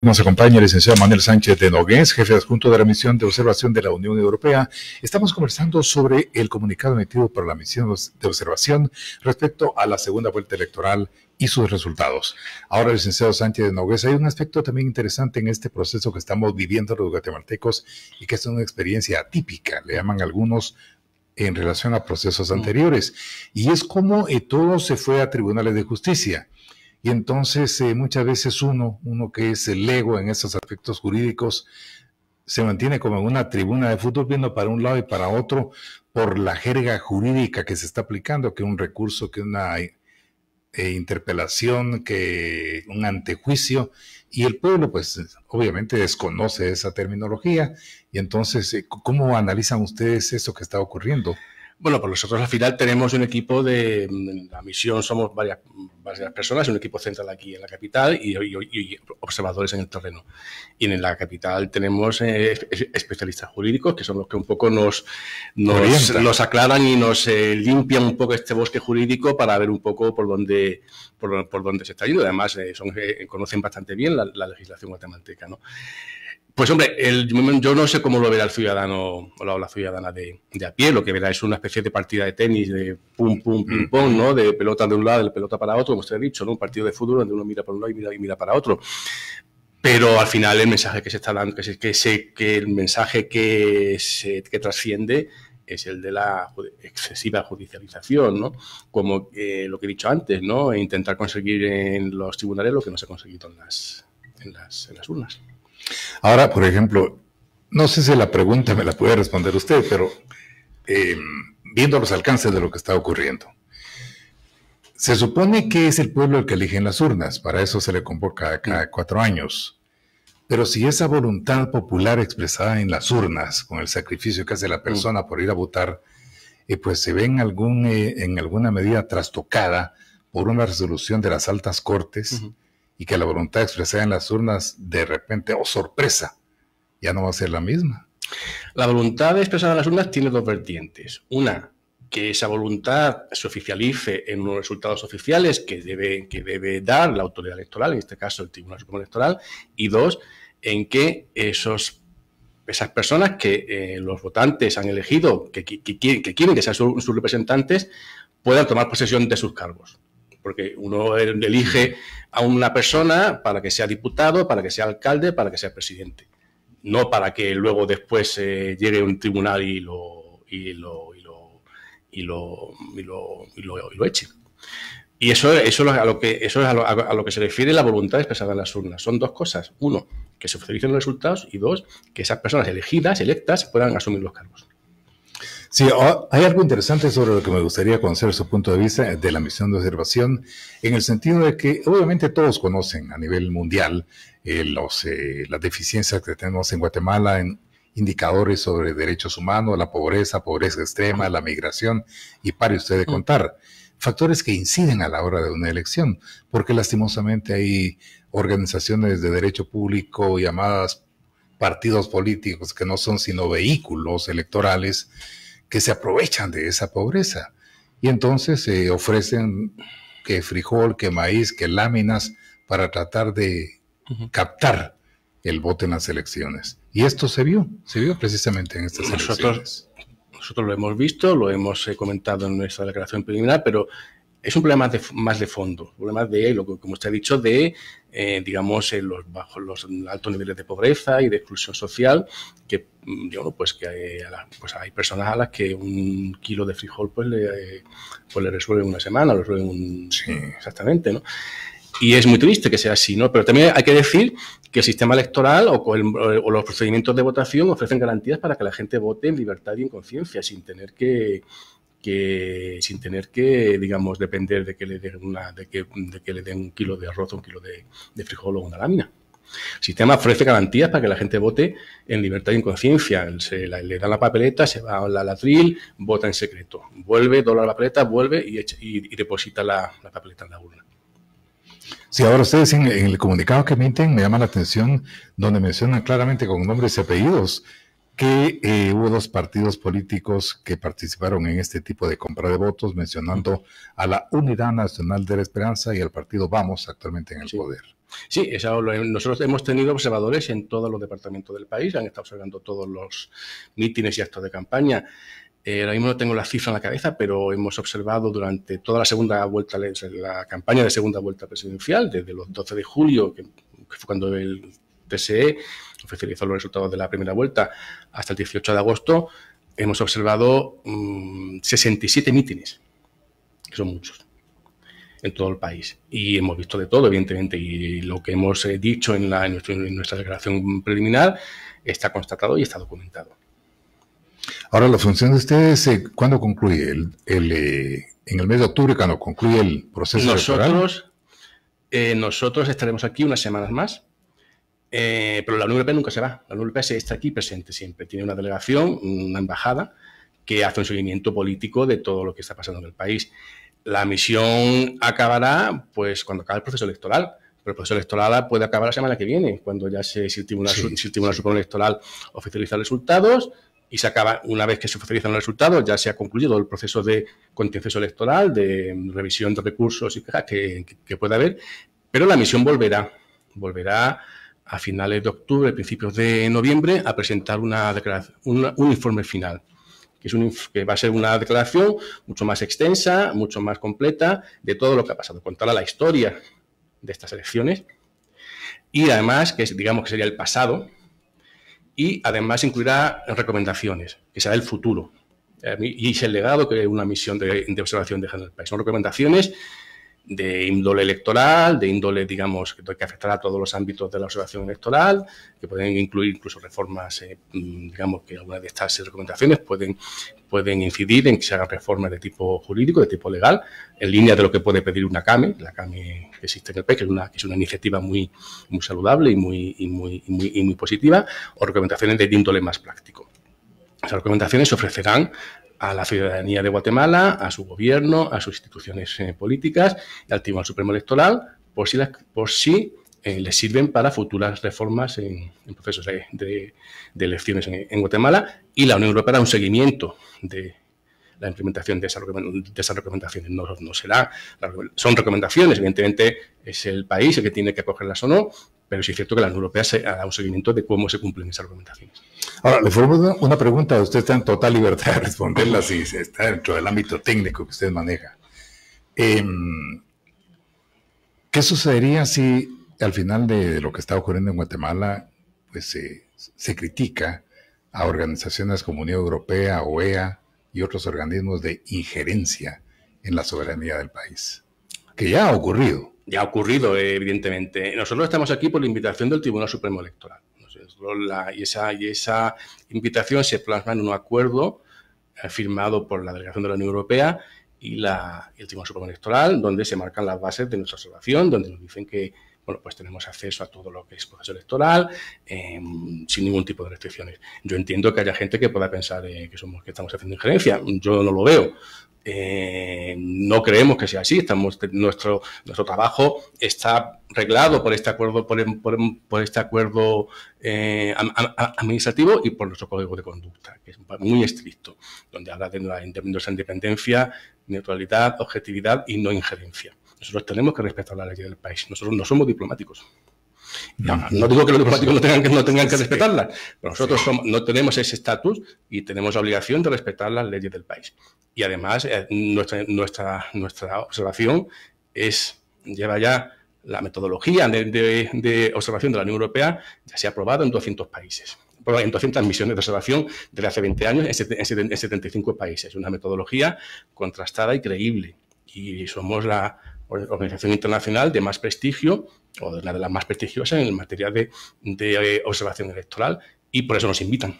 Nos acompaña el licenciado Manuel Sánchez de Nogués, jefe adjunto de la misión de observación de la Unión Europea. Estamos conversando sobre el comunicado emitido por la misión de observación respecto a la segunda vuelta electoral y sus resultados. Ahora, licenciado Sánchez de Nogués, hay un aspecto también interesante en este proceso que estamos viviendo los guatemaltecos y que es una experiencia atípica, le llaman algunos en relación a procesos anteriores, y es como eh, todo se fue a tribunales de justicia y entonces eh, muchas veces uno, uno que es el ego en esos aspectos jurídicos, se mantiene como en una tribuna de fútbol viendo para un lado y para otro por la jerga jurídica que se está aplicando, que un recurso, que una eh, interpelación, que un antejuicio, y el pueblo pues obviamente desconoce esa terminología, y entonces, eh, ¿cómo analizan ustedes eso que está ocurriendo? Bueno, pues nosotros al final tenemos un equipo de, mm, la misión somos varias, varias personas, un equipo central aquí en la capital y, observadores en el terreno. Y en la capital tenemos eh, especialistas jurídicos que son los que un poco nos, nos, aclaran y nos eh, limpian un poco este bosque jurídico para ver un poco por dónde, por, dónde se está yendo. Además, eh, son, conocen bastante bien la, la legislación guatemalteca, ¿no? Pues hombre, el, yo no sé cómo lo verá el ciudadano o la, ciudadana de, a pie, lo que verá es una especie de partida de tenis, de pum, pum, pum, mm. pum, ¿no? De pelota de un lado, de pelota para otro, como usted ha dicho, ¿no? Un partido de fútbol donde uno mira para un lado y mira, y mira para otro. Pero al final el mensaje que se está dando, que, sé que, el mensaje que, trasciende es el de la excesiva judicialización, ¿no? Como eh, lo que he dicho antes, ¿no? E intentar conseguir en los tribunales lo que no se ha conseguido en las, en las urnas. Ahora, por ejemplo, no sé si la pregunta me la puede responder usted, pero em, viendo los alcances de lo que está ocurriendo. Se supone que es el pueblo el que elige en las urnas, para eso se le convoca cada cuatro años. Pero si esa voluntad popular expresada en las urnas, con el sacrificio que hace la persona por ir a votar, eh, pues se ve en, algún, eh, en alguna medida trastocada por una resolución de las altas cortes, y que la voluntad expresada en las urnas de repente, o oh, sorpresa, ya no va a ser la misma. La voluntad expresada en las urnas tiene dos vertientes. Una, que esa voluntad se oficialice en unos resultados oficiales que debe, que debe dar la autoridad electoral, en este caso el Tribunal Supremo Electoral, y dos, en que esos, esas personas que eh, los votantes han elegido, que, quieren que sean sus representantes, puedan tomar posesión de sus cargos porque uno elige a una persona para que sea diputado, para que sea alcalde, para que sea presidente, no para que luego después eh, llegue un tribunal y lo y lo y lo y lo, y lo, y lo, eche. Y eso, eso es a lo que eso es a lo, que se refiere la voluntad expresada en las urnas. Son dos cosas: uno, que se oficialicen los resultados y dos, que esas personas elegidas, electas, puedan asumir los cargos. Sí, hay algo interesante sobre lo que me gustaría conocer su punto de vista de la misión de observación, en el sentido de que obviamente todos conocen a nivel mundial eh, los, eh, las deficiencias que tenemos en Guatemala en indicadores sobre derechos humanos, la pobreza, pobreza extrema, la migración y pare usted de contar. Factores que inciden a la hora de una elección, porque lastimosamente hay organizaciones de derecho público llamadas partidos políticos que no son sino vehículos electorales que se aprovechan de esa pobreza. Y entonces se eh, ofrecen que frijol, que maíz, que láminas para tratar de captar el voto en las elecciones. Y esto se vio, se vio precisamente en estas elecciones. Nosotros lo hemos visto, lo hemos eh, comentado en nuestra declaración preliminar, pero es un problema más de fondo, un problema de, como usted ha dicho, de, eh, digamos, eh, los bajos, los altos niveles de pobreza y de exclusión social, que, digamos, mm, pues que pues hay, personas a las que un kilo de frijol pues le, pues resuelve una semana, lo resuelve un... Sí. Exactamente, ¿no? Y es muy triste que sea así, ¿no? Pero también hay que decir que el sistema electoral o los procedimientos de votación ofrecen garantías para que la gente vote en libertad y en conciencia, sin tener que que sin tener que, digamos, depender de que le den, una, que, le den un kilo de arroz, un kilo de, frijol o una lámina. El sistema ofrece garantías para que la gente vote en libertad y en conciencia. Le dan la papeleta, se va a la ladril, vota en secreto. Vuelve, dobla la papeleta, vuelve y, y, deposita la, papeleta en la urna. Sí, ahora ustedes en, en el comunicado que emiten me llama la atención donde mencionan claramente con nombres y apellidos que eh, hubo dos partidos políticos que participaron en este tipo de compra de votos, mencionando a la Unidad Nacional de la Esperanza y al partido Vamos actualmente en el poder. Sí, nosotros hemos tenido observadores en todos los departamentos del país, han estado observando todos los mítines y actos de campaña. Eh, ahora mismo no tengo la cifra en la cabeza, pero hemos observado durante toda la segunda vuelta, la campaña de segunda vuelta presidencial, desde los 12 de julio, que, que fue cuando el TSE oficializó los resultados de la primera vuelta hasta el 18 de agosto, hemos observado 67 mm, mítines, que son muchos, en todo el país. Y hemos visto de todo, evidentemente, y lo que hemos eh, dicho en, nuestra declaración preliminar está constatado y está documentado. Ahora, la función de ustedes, eh, ¿cuándo concluye? El, eh, en el mes de octubre, cuando concluye el proceso nosotros, electoral? nosotros estaremos aquí unas semanas más eh, pero la Unión Europea nunca se va. La Unión Europea está aquí presente siempre. Tiene una delegación, una embajada, que hace un seguimiento político de todo lo que está pasando en el país. La misión acabará pues cuando acabe el proceso electoral. Pero el proceso electoral puede acabar la semana que viene, cuando ya se, si el Tribunal, sí, Electoral resultados y se acaba, una vez que se oficializan los resultados, ya se ha concluido el proceso de contencioso electoral, de revisión de recursos y quejas que pueda haber, pero la misión volverá, volverá a finales de octubre, principios de noviembre, a presentar una un informe final, que, es que va a ser una declaración mucho más extensa, mucho más completa de todo lo que ha pasado, contará la historia de estas elecciones y además, que digamos que sería el pasado, y además incluirá recomendaciones, que será el futuro, eh, y es el legado que una misión de, observación deja en el país. Son recomendaciones de índole electoral, de índole, digamos, que afectará a todos los ámbitos de la observación electoral, que pueden incluir incluso reformas, eh, mm, digamos, que algunas de estas recomendaciones pueden, pueden incidir en que se hagan reformas de tipo jurídico, de tipo legal, en línea de lo que puede pedir una CAME, la CAME que existe en el PEC, que es una, que es una iniciativa muy, muy saludable y muy, muy, muy, positiva, o recomendaciones de índole más práctico. Esas recomendaciones se ofrecerán a la ciudadanía de Guatemala, a su gobierno, a sus instituciones eh, políticas, al Tribunal Supremo Electoral, por si, por eh, les sirven para futuras reformas en, procesos de, elecciones en, Guatemala. Y la Unión Europea da un seguimiento de la implementación de, de esas recomendaciones. No, no será, son recomendaciones, evidentemente es el país el que tiene que acogerlas o no, pero sí es cierto que la Unión Europea se un seguimiento de cómo se cumplen esas recomendaciones. Ahora, le formulo una pregunta. Usted está en total libertad de responderla si está dentro del ámbito técnico que usted maneja. Em, ¿Qué sucedería si al final de lo que está ocurriendo en Guatemala pues, se critica a organizaciones como Unión Europea, OEA y otros organismos de injerencia en la soberanía del país? Que ya ha ocurrido ya ha ocurrido, eh, evidentemente. Nosotros estamos aquí por la invitación del Tribunal Supremo Electoral. y, esa, y esa invitación se plasma en un acuerdo eh, firmado por la delegación de la Unión Europea y, la, el Tribunal Supremo Electoral, donde se marcan las bases de nuestra observación, donde nos dicen que bueno, pues tenemos acceso a todo lo que es proceso electoral em, sin ningún tipo de restricciones. Yo entiendo que haya gente que pueda pensar eh, que somos que estamos haciendo injerencia, yo no lo veo, eh, no creemos que sea así. Estamos, nuestro, trabajo está reglado por este acuerdo, por, este acuerdo eh, administrativo y por nuestro código de conducta, que es muy estricto, donde habla de nuestra independencia, neutralidad, objetividad y no injerencia. Nosotros tenemos que respetar la ley del país. Nosotros no somos diplomáticos. No digo que los diplomáticos no tengan que, no respetarla, pero nosotros no tenemos ese estatus y tenemos la obligación de respetar las leyes del país. Y además, eh, nuestra, observación es, lleva ya la metodología de, observación de la Unión Europea, ya se ha aprobado en 200 países en 200 misiones de observación desde hace 20 años en 75 países. Una metodología contrastada y creíble. Y somos la, organización internacional de más prestigio, o de la de las más prestigiosas en materia de, de eh, observación electoral, y por eso nos invitan.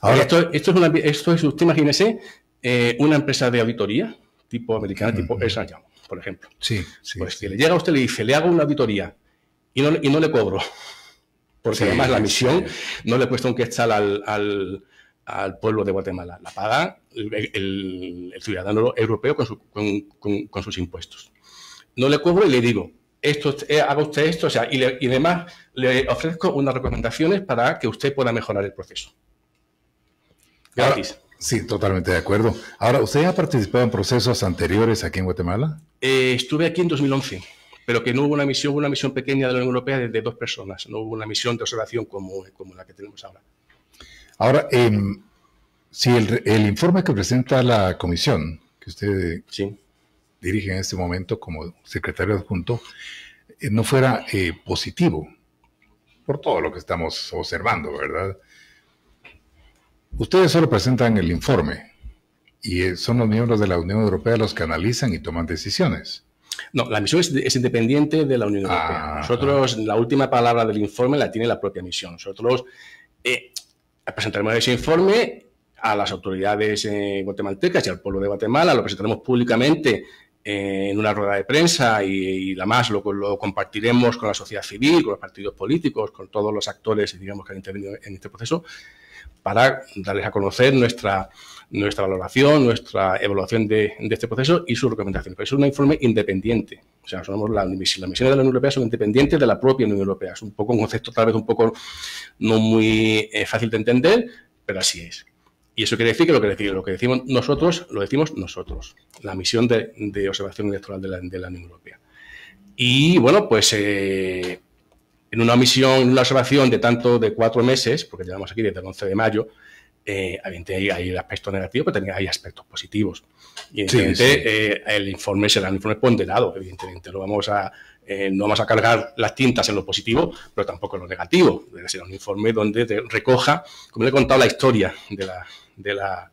Ahora, esto, esto, es, una, esto es, usted imagínese, eh, una empresa de auditoría, tipo americana, tipo esa por ejemplo. si pues le llega a usted le dice, le hago una auditoría y no, y no le cobro, porque además la misión no le cuesta un quetzal al, al pueblo de Guatemala, la paga el, ciudadano europeo con, sus impuestos. No le cobro y le digo, esto, eh, haga usted esto, o sea, y, demás. le ofrezco unas recomendaciones para que usted pueda mejorar el proceso. Gratis. sí, totalmente de acuerdo. Ahora, ¿usted ha participado en procesos anteriores aquí en Guatemala? Eh, estuve aquí en 2011 pero que no hubo una misión, una misión pequeña de la Unión Europea de, dos personas, no hubo una misión de observación como, como la que tenemos ahora. Ahora, em, si el, informe que presenta la comisión, que usted dirige en este momento como secretario adjunto, eh, no fuera eh, positivo, por todo lo que estamos observando, ¿verdad? Ustedes solo presentan el informe y eh, son los miembros de la Unión Europea los que analizan y toman decisiones. No, la misión es, independiente de la Unión Europea. Ah. Nosotros, la última palabra del informe la tiene la propia misión. Nosotros eh, presentaremos ese informe a las autoridades eh, guatemaltecas y al pueblo de Guatemala, lo presentaremos públicamente eh, en una rueda de prensa y, además, lo, lo, compartiremos con la sociedad civil, con los partidos políticos, con todos los actores digamos, que han intervenido en este proceso para darles a conocer nuestra, nuestra valoración, nuestra evaluación de, este proceso y sus recomendaciones. Pero es un informe independiente. O sea, la, las misiones de la Unión Europea son independientes de la propia Unión Europea. Es un poco un concepto tal vez un poco no muy eh, fácil de entender, pero así es. Y eso quiere decir que lo que decimos, lo que decimos nosotros, lo decimos nosotros, la misión de, observación electoral de la, Unión Europea. Y bueno, pues eh, en una misión, en una observación de tanto de cuatro meses, porque llevamos aquí desde el 11 de mayo, eh, evidentemente hay, aspectos negativos, pero también hay aspectos positivos. Y evidentemente eh, el informe será un informe ponderado, evidentemente. Lo vamos a, eh, no vamos a cargar las tintas en lo positivo, pero tampoco en lo negativo. Será un informe donde recoja, como le he contado, la historia de la, de la,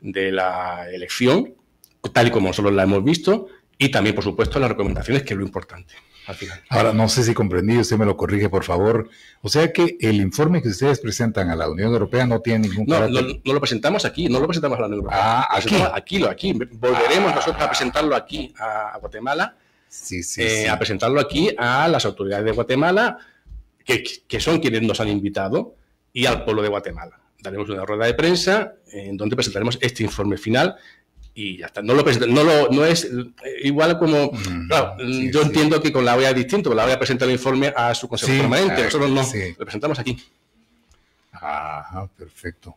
de la elección, tal y como nosotros la hemos visto, y también, por supuesto, las recomendaciones, que es lo importante. Ahora, no sé si comprendí, usted me lo corrige, por favor. O sea que el informe que ustedes presentan a la Unión Europea no tiene ningún no, No, no lo presentamos aquí, no lo presentamos a la Unión Europea. Ah, aquí. lo aquí. Volveremos nosotros a presentarlo aquí, a Guatemala. Sí, eh, sí, A presentarlo aquí a las autoridades de Guatemala, que, que son quienes nos han invitado, y al pueblo de Guatemala daremos una rueda de prensa en donde presentaremos este informe final y ya está. No lo, no lo no es igual como. yo entiendo que con la OEA es distinto, la OEA presenta el informe a su consejo permanente, nosotros no, lo presentamos aquí. Ajá, perfecto.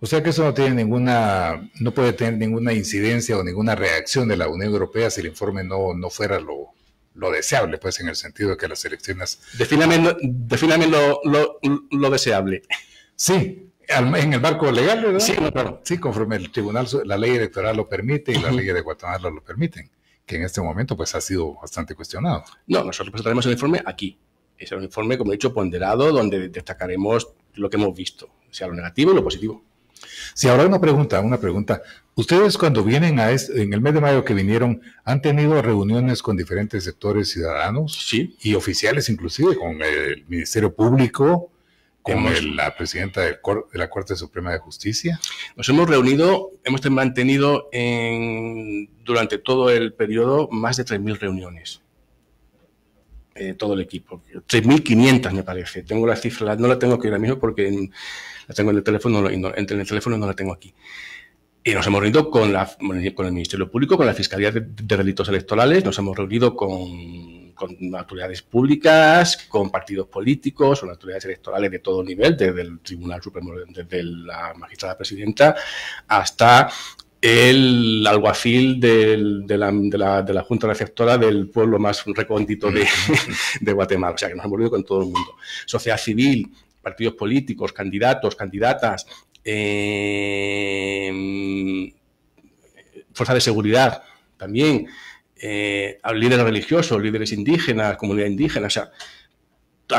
O sea que eso no tiene ninguna, no puede tener ninguna incidencia o ninguna reacción de la Unión Europea si el informe no, no fuera lo, deseable, pues en el sentido de que las elecciones... Defíname, lo, lo deseable. Sí, en el marco legal, ¿verdad? Sí, conforme el tribunal, la ley electoral lo permite y la ley de Guatemala lo permiten, que en este momento pues ha sido bastante cuestionado. No, nosotros presentaremos el informe aquí. Es un informe, como he dicho, ponderado, donde destacaremos lo que hemos visto, sea lo negativo y lo positivo. Sí, ahora una pregunta, una pregunta. Ustedes cuando vienen a este, en el mes de mayo que vinieron, ¿han tenido reuniones con diferentes sectores ciudadanos? Sí. Y oficiales inclusive, con el Ministerio Público, con la presidenta de, la Corte Suprema de Justicia. Nos hemos reunido, hemos mantenido en, durante todo el periodo más de 3.000 reuniones. Eh, todo el equipo. 3.500 me parece. Tengo la cifra, no la tengo aquí ahora mismo porque la tengo en el teléfono, en el teléfono no la tengo aquí. Y nos hemos reunido con, la, con el Ministerio Público, con la Fiscalía de, de Delitos Electorales, nos hemos reunido con con autoridades públicas, con partidos políticos, con autoridades electorales de todo nivel, desde el Tribunal Supremo, desde la magistrada presidenta hasta el alguacil de, la, Junta Receptora del pueblo más recóndito de, Guatemala. O sea, que nos hemos movido con todo el mundo. Sociedad civil, partidos políticos, candidatos, candidatas, em, fuerza de seguridad también. Eh, líderes religiosos, líderes indígenas, comunidad indígena, o sea,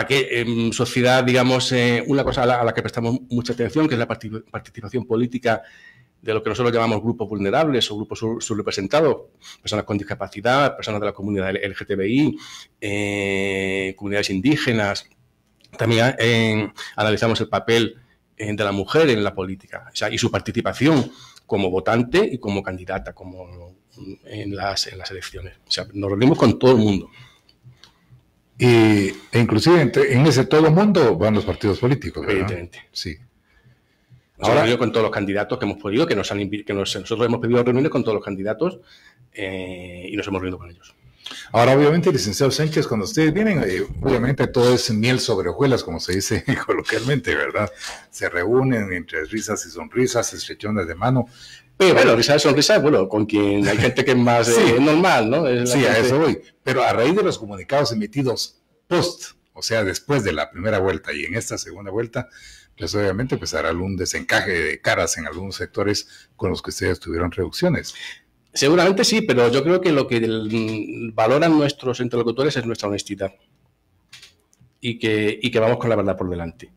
en sociedad, digamos, eh, una cosa a la, que prestamos mucha atención, que es la participación política de lo que nosotros llamamos grupos vulnerables o grupos subrepresentados, personas con discapacidad, personas de la comunidad LGTBI, eh, comunidades indígenas. También analizamos el papel de la mujer en la política o sea, y su participación como votante y como candidata, como en las, elecciones. O sea, nos reunimos con todo el mundo. Y, e inclusive en ese todo el mundo van los partidos políticos. ¿verdad? Evidentemente. Sí. Nos Ahora, reunido con todos los candidatos que hemos podido, que nos han que nosotros hemos pedido reuniones con todos los candidatos eh, y nos hemos reunido con ellos. Ahora, obviamente, licenciado Sánchez, cuando ustedes vienen, eh, obviamente todo es miel sobre hojuelas, como se dice coloquialmente, ¿verdad? Se reúnen entre risas y sonrisas, estrechones de mano. Pero, bueno, risas y sonrisas, bueno, con quien hay gente que más sí, eh, normal, ¿no? sí, a eso voy. Pero a raíz de los comunicados emitidos post, o sea, después de la primera vuelta y en esta segunda vuelta, pues obviamente pues hará algún desencaje de caras en algunos sectores con los que ustedes tuvieron reducciones. Seguramente sí, pero yo creo que lo que mm, valoran nuestros interlocutores es nuestra honestidad y que, que vamos con la verdad por delante.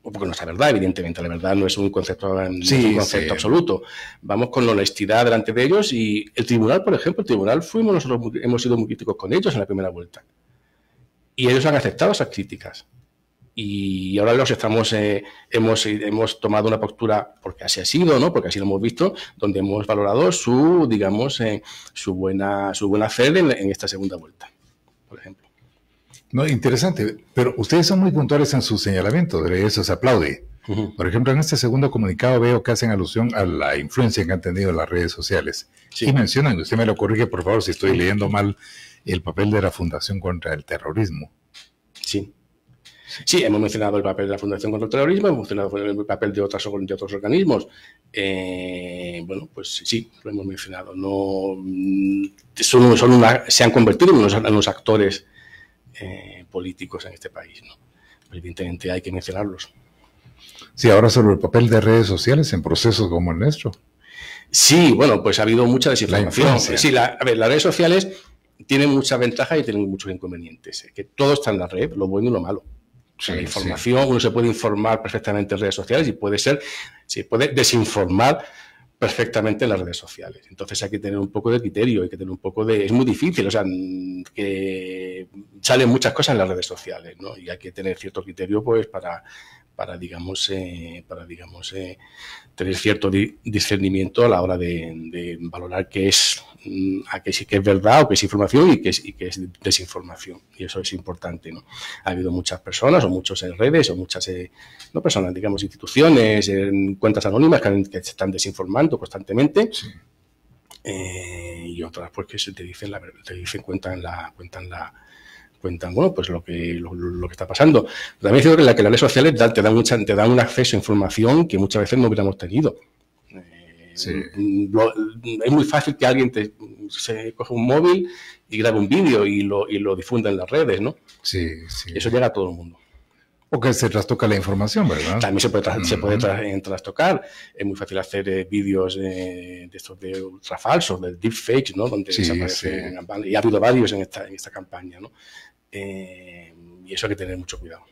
Porque no la verdad, evidentemente, la verdad no es un concepto, absoluto. Vamos con la honestidad delante de ellos y el tribunal, por ejemplo, el tribunal fuimos nosotros, hemos sido muy críticos con ellos en la primera vuelta. Y ellos han aceptado esas críticas y ahora los estamos, eh, hemos, hemos tomado una postura, porque así ha sido, ¿no? Porque así lo hemos visto, donde hemos valorado su, digamos, eh, su buena, su buena fe en, esta segunda vuelta, por ejemplo. No, interesante, pero ustedes son muy puntuales en su señalamiento, de eso se aplaude. Por ejemplo, en este segundo comunicado veo que hacen alusión a la influencia que han tenido las redes sociales. Y mencionan, usted me lo corrige por favor si estoy leyendo mal, el papel de la Fundación contra el Terrorismo. Sí, hemos mencionado el papel de la Fundación contra el Terrorismo, hemos mencionado el papel de, otras, otros organismos. Eh, bueno, pues sí, lo hemos mencionado. No, mm, son, una, se han convertido en unos, actores eh, políticos en este país. ¿no? Evidentemente hay que mencionarlos. Sí, ahora sobre el papel de redes sociales en procesos como el nuestro. Sí, bueno, pues ha habido mucha desinformación. sí, a ver, las redes sociales tienen muchas ventajas y tienen muchos inconvenientes. ¿eh? Que todo está en la red, lo bueno y lo malo. O sea, la información, uno se puede informar perfectamente en redes sociales y puede ser, se puede desinformar perfectamente en las redes sociales. Entonces hay que tener un poco de criterio, hay que tener un poco de... Es muy difícil, o sea, que salen muchas cosas en las redes sociales, ¿no? Y hay que tener cierto criterio, pues, para, para, digamos, eh, para, digamos eh, tener cierto discernimiento a la hora de, valorar qué es, mm, a que es verdad o qué es información y qué es, y es desinformación. Y eso es importante. ¿no? Ha habido muchas personas o muchos en redes o muchas, eh, no personas, digamos, instituciones, cuentas anónimas que, se están desinformando constantemente. y otras pues que se te dicen la te dicen cuentan la cuentan la, cuentan, bueno, pues lo que, lo, que está pasando. también es cierto que, las redes sociales te, dan mucha, te dan un acceso a información que muchas veces no hubiéramos tenido. Eh, es muy fácil que alguien te, se coge un móvil y grabe un vídeo y lo, y lo difunda en las redes, ¿no? Sí, Eso llega a todo el mundo. O que se trastoca la información, ¿verdad? También se puede, eh, trastocar. Es muy fácil hacer eh, vídeos de estos de ultrafalsos, del deepfakes, ¿no? Donde Y ha habido varios en esta, en esta campaña, ¿no? Eh, y eso hay que tener mucho cuidado.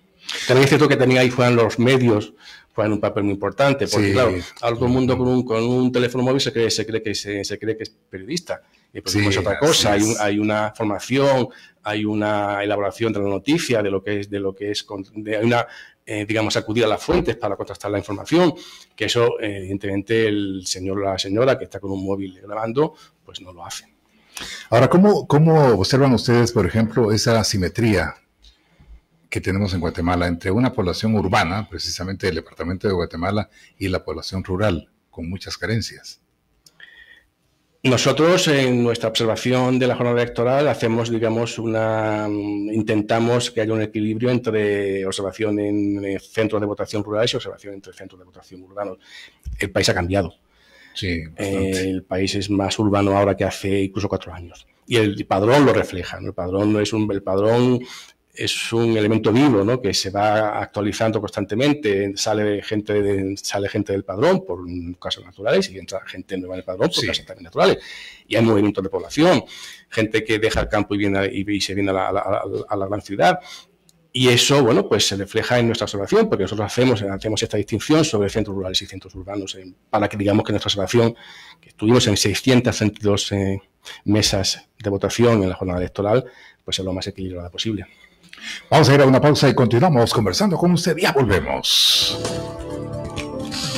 También es cierto que también ahí juegan los medios, juegan un papel muy importante, porque claro, ahora el mundo con un, con un teléfono móvil se cree, se cree, que, se, cree que es periodista, y por es pues, otra cosa, hay, una formación, hay una elaboración de la noticia, de lo que es, de lo que es, hay una, eh, digamos, acudir a las fuentes para contrastar la información, que eso, eh, evidentemente, el señor o la señora que está con un móvil grabando, pues no lo hacen. Ahora, ¿cómo, observan ustedes, por ejemplo, esa asimetría que tenemos en Guatemala entre una población urbana, precisamente el departamento de Guatemala, y la población rural, con muchas carencias? Nosotros en nuestra observación de la jornada electoral hacemos, digamos, una intentamos que haya un equilibrio entre observación en eh, centros de votación rurales y observación entre centros de votación urbanos. El país ha cambiado el país es más urbano ahora que hace incluso cuatro años. Y el padrón lo refleja. El padrón no es un, el padrón es un elemento vivo, ¿no? Que se va actualizando constantemente. Sale gente, de, sale gente del padrón por casos naturales y entra gente nueva en el padrón por casas también naturales. Y hay movimientos de población, gente que deja el campo y, viene y, se viene a la gran ciudad. Y eso, bueno, pues se refleja en nuestra observación, porque nosotros hacemos, hacemos esta distinción sobre centros rurales y centros urbanos, para que digamos que nuestra observación, que estuvimos en 632 eh, mesas de votación en la jornada electoral, pues es lo más equilibrada posible. Vamos a ir a una pausa y continuamos conversando con usted. Ya volvemos.